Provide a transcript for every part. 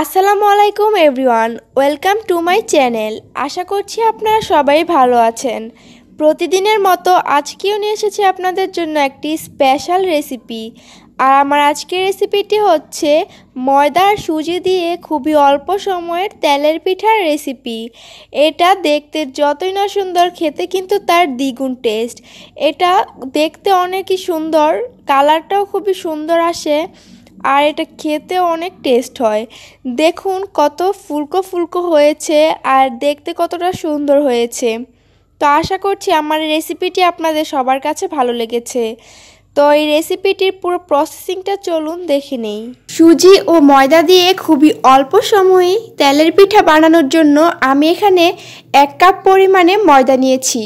আসসালামু আলাইকুম everyone welcome to my channel আশা করছি আপনারা সবাই ভালো আছেন প্রতিদিনের মতো আজকেও নিয়ে এসেছি আপনাদের জন্য একটি স্পেশাল রেসিপি আর আমার আজকের রেসিপিটি হচ্ছে ময়দা আর সুজি দিয়ে খুবই অল্প সময়ের তেলের পিঠার রেসিপি এটা দেখতে যতই না সুন্দর খেতে কিন্তু তার দ্বিগুণ টেস্ট এটা দেখতে অনেকই সুন্দর কালারটাও খুবই সুন্দর আসে আর এটা খেতে অনেক টেস্ট হয় দেখুন কত ফুলকো ফুলকো হয়েছে আর দেখতে কতটা সুন্দর হয়েছে তো আশা করছি আমার রেসিপিটি আপনাদের সবার কাছে ভালো লেগেছে তো এই রেসিপিটির পুরো প্রসেসিংটা চলুন দেখে নেই সুজি ও ময়দা দিয়ে খুবই অল্প সময়ে তেলের পিঠা বানানোর জন্য আমি এখানে এক কাপ পরিমাণে ময়দা নিয়েছি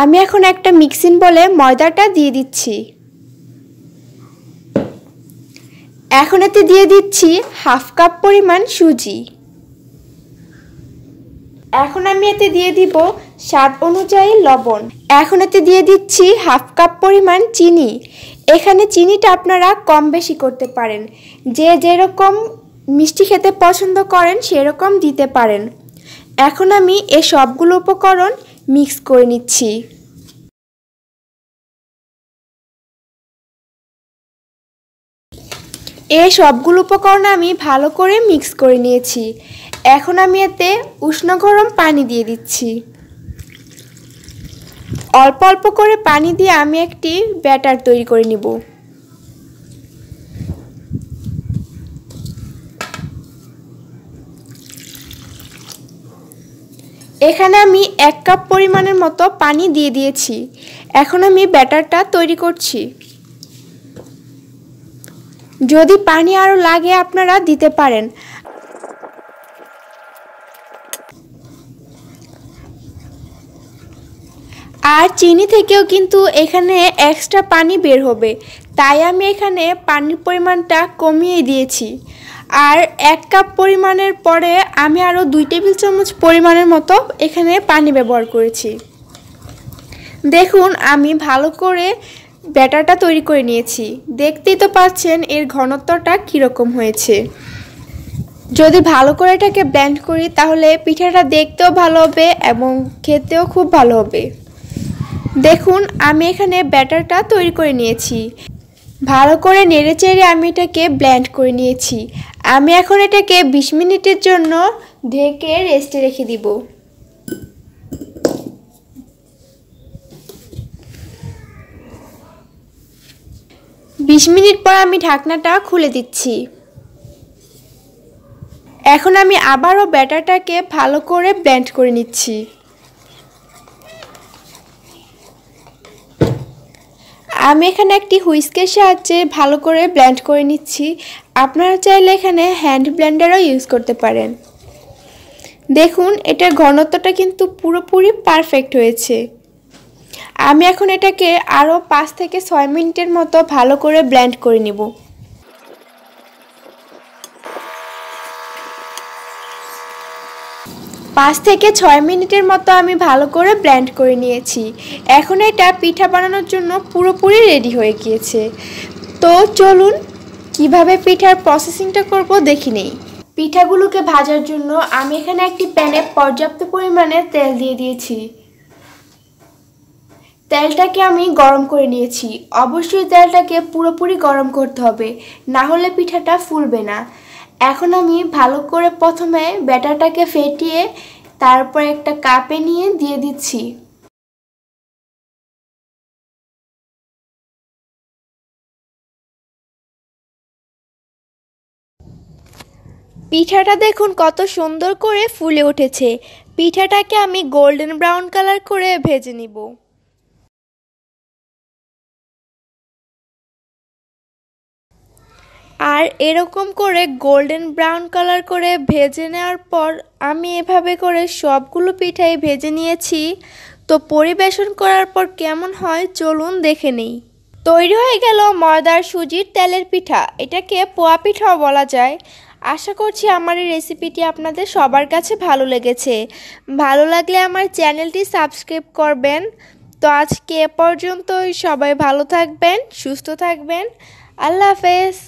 আমি এখন একটা মিক্সিং বলে ময়দাটা দিয়ে দিচ্ছি এখন এতে দিয়ে দিচ্ছি হাফ কাপ পরিমাণ সুজি এখন আমি এতে দিয়ে দিব স্বাদ অনুযায়ী লবণ এখন এতে দিয়ে দিচ্ছি হাফ কাপ পরিমাণ চিনি এখানে চিনিটা আপনারা কম বেশি করতে পারেন যে যেরকম মিষ্টি খেতে পছন্দ করেন সেরকম দিতে পারেন এখন আমি এ সবগুলো উপকরণ মিক্স করে নিচ্ছি এই সবগুলো উপকরণ আমি ভালো করে মিক্স করে নিয়েছি এখন আমি এতে উষ্ণ গরম পানি দিয়ে দিচ্ছি অল্প অল্প করে পানি দিয়ে আমি একটি ব্যাটার তৈরি করে নিব এখানে আমি এক কাপ পরিমাণের মতো পানি দিয়ে দিয়েছি এখন আমি ব্যাটারটা তৈরি করছি যদি পানি আরও লাগে আপনারা দিতে পারেন আর চিনি থেকেও কিন্তু এখানে এক্সট্রা পানি বের হবে তাই আমি এখানে পানির পরিমাণটা কমিয়ে দিয়েছি আর এক কাপ পরিমাণের পরে আমি আরও দুই টেবিল চামচ পরিমাণের মতো এখানে পানি ব্যবহার করেছি দেখুন আমি ভালো করে ব্যাটারটা তৈরি করে নিয়েছি দেখতেই তো পাচ্ছেন এর ঘনত্বটা কীরকম হয়েছে যদি ভালো করে এটাকে ব্ল্যান্ড করি তাহলে পিঠাটা দেখতেও ভালো হবে এবং খেতেও খুব ভালো হবে দেখুন আমি এখানে ব্যাটারটা তৈরি করে নিয়েছি ভালো করে নেড়েচেড়ে আমি এটাকে ব্ল্যান্ড করে নিয়েছি আমি এখন এটাকে বিশ মিনিটের জন্য ঢেকে রেস্টে রেখে দিব 20 মিনিট পর আমি ঢাকনাটা খুলে দিচ্ছি এখন আমি আবারও ব্যাটারটাকে ভালো করে ব্ল্যান্ড করে নিচ্ছি আমি এখানে একটি হুইস্কের সাহায্যে ভালো করে ব্ল্যান্ড করে নিচ্ছি আপনারা চাইলে এখানে হ্যান্ড ব্ল্যান্ডারও ইউজ করতে পারেন দেখুন এটার ঘনত্বটা কিন্তু পুরোপুরি পারফেক্ট হয়েছে আমি এখন এটাকে আরও পাঁচ থেকে ছয় মিনিটের মতো ভালো করে ব্ল্যান্ড করে নিব পাঁচ থেকে ছয় মিনিটের মতো আমি ভালো করে ব্ল্যান্ড করে নিয়েছি এখন এটা পিঠা বানানোর জন্য পুরোপুরি রেডি হয়ে গিয়েছে তো চলুন কিভাবে পিঠার প্রসেসিংটা করব দেখি নেই পিঠাগুলোকে ভাজার জন্য আমি এখানে একটি প্যানে পর্যাপ্ত পরিমাণে তেল দিয়ে দিয়েছি তেলটাকে আমি গরম করে নিয়েছি অবশ্যই তেলটাকে পুরোপুরি গরম করতে হবে না হলে পিঠাটা ফুলবে না এখন আমি ভালো করে প্রথমে ব্যাটারটাকে ফেটিয়ে তারপর একটা কাপে নিয়ে দিয়ে দিচ্ছি পিঠাটা দেখুন কত সুন্দর করে ফুলে উঠেছে পিঠাটাকে আমি গোল্ডেন ব্রাউন কালার করে ভেজে নিব আর এরকম করে গোল্ডেন ব্রাউন কালার করে ভেজে নেওয়ার পর আমি এভাবে করে সবগুলো পিঠাই ভেজে নিয়েছি তো পরিবেশন করার পর কেমন হয় চলুন দেখে নেই তৈরি হয়ে গেল ময়দার সুজির তেলের পিঠা এটাকে পোয়া পিঠাও বলা যায় আশা করছি আমার এই রেসিপিটি আপনাদের সবার কাছে ভালো লেগেছে ভালো লাগলে আমার চ্যানেলটি সাবস্ক্রাইব করবেন তো আজকে এ পর্যন্তই সবাই ভালো থাকবেন সুস্থ থাকবেন আল্লাহ হাফেজ